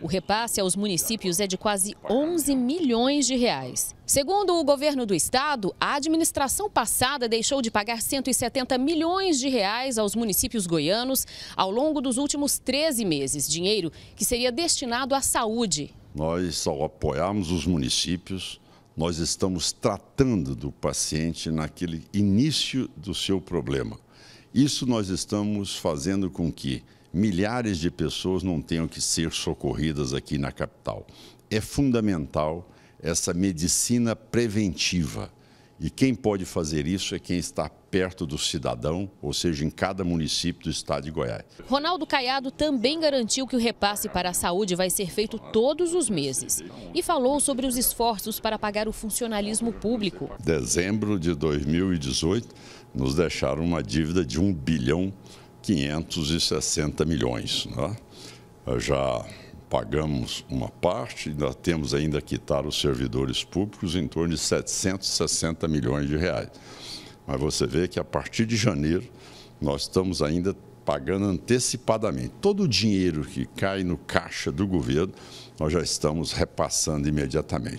O repasse aos municípios é de quase 11 milhões de reais. Segundo o governo do estado, a administração passada deixou de pagar 170 milhões de reais aos municípios goianos ao longo dos últimos 13 meses, dinheiro que seria destinado à saúde. Nós, ao apoiarmos os municípios, nós estamos tratando do paciente naquele início do seu problema. Isso nós estamos fazendo com que milhares de pessoas não tenham que ser socorridas aqui na capital. É fundamental essa medicina preventiva. E quem pode fazer isso é quem está perto do cidadão, ou seja, em cada município do estado de Goiás. Ronaldo Caiado também garantiu que o repasse para a saúde vai ser feito todos os meses e falou sobre os esforços para pagar o funcionalismo público. Dezembro de 2018 nos deixaram uma dívida de 1 bilhão 560 milhões. Né? Eh, já pagamos uma parte, ainda temos ainda a quitar os servidores públicos em torno de 760 milhões de reais. Mas você vê que a partir de janeiro nós estamos ainda pagando antecipadamente. Todo o dinheiro que cai no caixa do governo, nós já estamos repassando imediatamente.